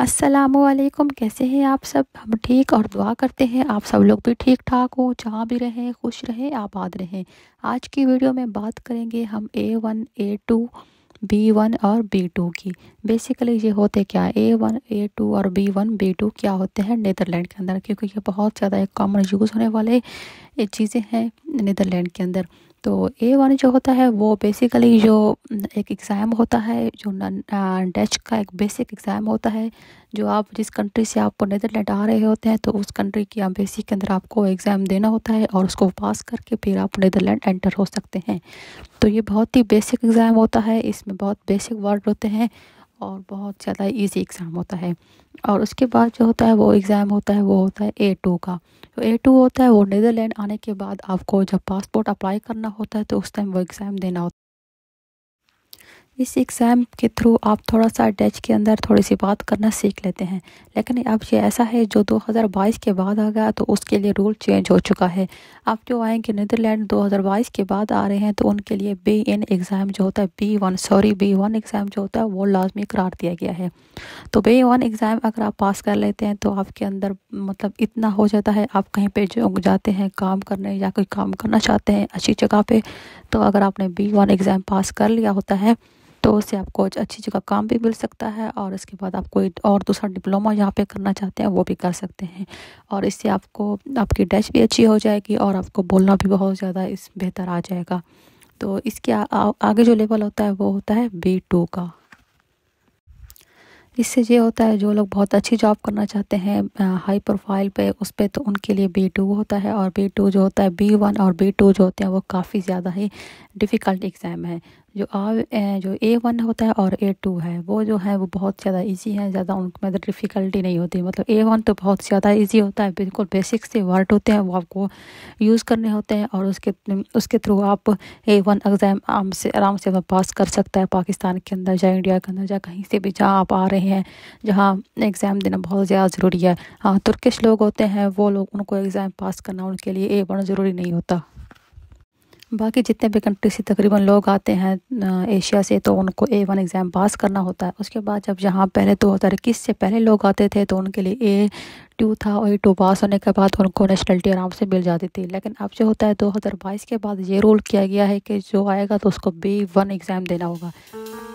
असलकुम कैसे हैं आप सब हम ठीक और दुआ करते हैं आप सब लोग भी ठीक ठाक हो जहाँ भी रहें खुश रहें आबाद रहें आज की वीडियो में बात करेंगे हम A one A two B one और बी टू की बेसिकली ये होते क्या है ए वन ए टू और बी वन बी टू क्या होते हैं नीदरलैंड के अंदर क्योंकि ये बहुत ज़्यादा एक कॉमन यूज़ होने वाले ये चीज़ें हैं नीदरलैंड के अंदर तो ए वन जो होता है वो बेसिकली जो एक एग्ज़ाम होता है जो डच का एक बेसिक एग्ज़ाम होता है जो आप जिस कंट्री से आपको नीदरलैंड आ रहे होते हैं तो उस कंट्री की बेसिक के अंदर आपको एग्ज़ाम देना होता है और उसको पास करके फिर आप नीदरलैंड एंटर हो सकते हैं तो ये बहुत ही बेसिक एग्ज़ाम होता है इसमें बहुत बेसिक वर्ड होते हैं और बहुत ज़्यादा इजी एग्ज़ाम होता है और उसके बाद जो होता है वो एग्ज़ाम होता है वो होता है ए टू का तो ए टू होता है वो नीदरलैंड आने के बाद आपको जब पासपोर्ट अप्लाई करना होता है तो उस टाइम वो एग्ज़ाम देना होता है इस एग्ज़ाम के थ्रू आप थोड़ा सा डच के अंदर थोड़ी सी बात करना सीख लेते हैं लेकिन अब ये ऐसा है जो 2022 के बाद आ गया तो उसके लिए रूल चेंज हो चुका है आप जो आएंगे नीदरलैंड 2022 के बाद आ रहे हैं तो उनके लिए बी इन एग्ज़ाम जो होता है B one sorry B one exam जो होता है वो लाजमी करार दिया गया है तो बी वन एग्ज़ाम अगर आप पास कर लेते हैं तो आपके अंदर मतलब इतना हो जाता है आप कहीं पर जो जाते हैं काम करने या कोई काम करना चाहते हैं अच्छी जगह पर तो अगर आपने बी वन एग्ज़ाम पास कर लिया होता है तो उससे आपको अच्छी जगह काम भी मिल सकता है और इसके बाद आप कोई और दूसरा डिप्लोमा यहाँ पे करना चाहते हैं वो भी कर सकते हैं और इससे आपको आपकी डैच भी अच्छी हो जाएगी और आपको बोलना भी बहुत ज़्यादा इस बेहतर आ जाएगा तो इसके आ, आ, आगे जो लेवल होता है वो होता है बी टू का इससे ये होता है जो लोग बहुत अच्छी जॉब करना चाहते हैं हाई प्रोफाइल पे उस पर तो उनके लिए बी टू होता है और बी टू जो होता है बी वन और बी टू जो होते हैं वो काफ़ी ज़्यादा ही डिफ़िकल्ट एग्ज़ाम है जो आ जो ए वन होता है और ए टू है वो जो है वो बहुत ज़्यादा इजी है ज़्यादा उनमें डिफ़िकल्टी तो नहीं होती मतलब ए वन तो बहुत ज़्यादा इजी होता है बिल्कुल बेसिक से वर्ड होते हैं वो आपको यूज़ करने होते हैं और उसके उसके थ्रू आप ए वन एग्ज़ाम आराम से आराम से पास कर सकता है पाकिस्तान के अंदर या इंडिया के अंदर या कहीं से भी जहाँ आप आ रहे हैं जहाँ एग्ज़ाम देना बहुत ज़्यादा ज़रूरी है हाँ तुर्किश लोग होते हैं वो लोग उनको एग्ज़ाम पास करना उनके लिए ए वन ज़रूरी नहीं होता बाकी जितने भी कंट्री से तकरीबन लोग आते हैं एशिया से तो उनको ए वन एग्ज़ाम पास करना होता है उसके बाद जब यहाँ पहले दो हज़ार इक्कीस से पहले लोग आते थे तो उनके लिए ए टू था और ए टू पास होने के बाद उनको नेशनलिटी आराम से मिल जाती थी लेकिन अब जो होता है दो हज़ार बाईस के बाद ये रूल किया गया है कि जो आएगा तो उसको बी वन एग्ज़ाम देना होगा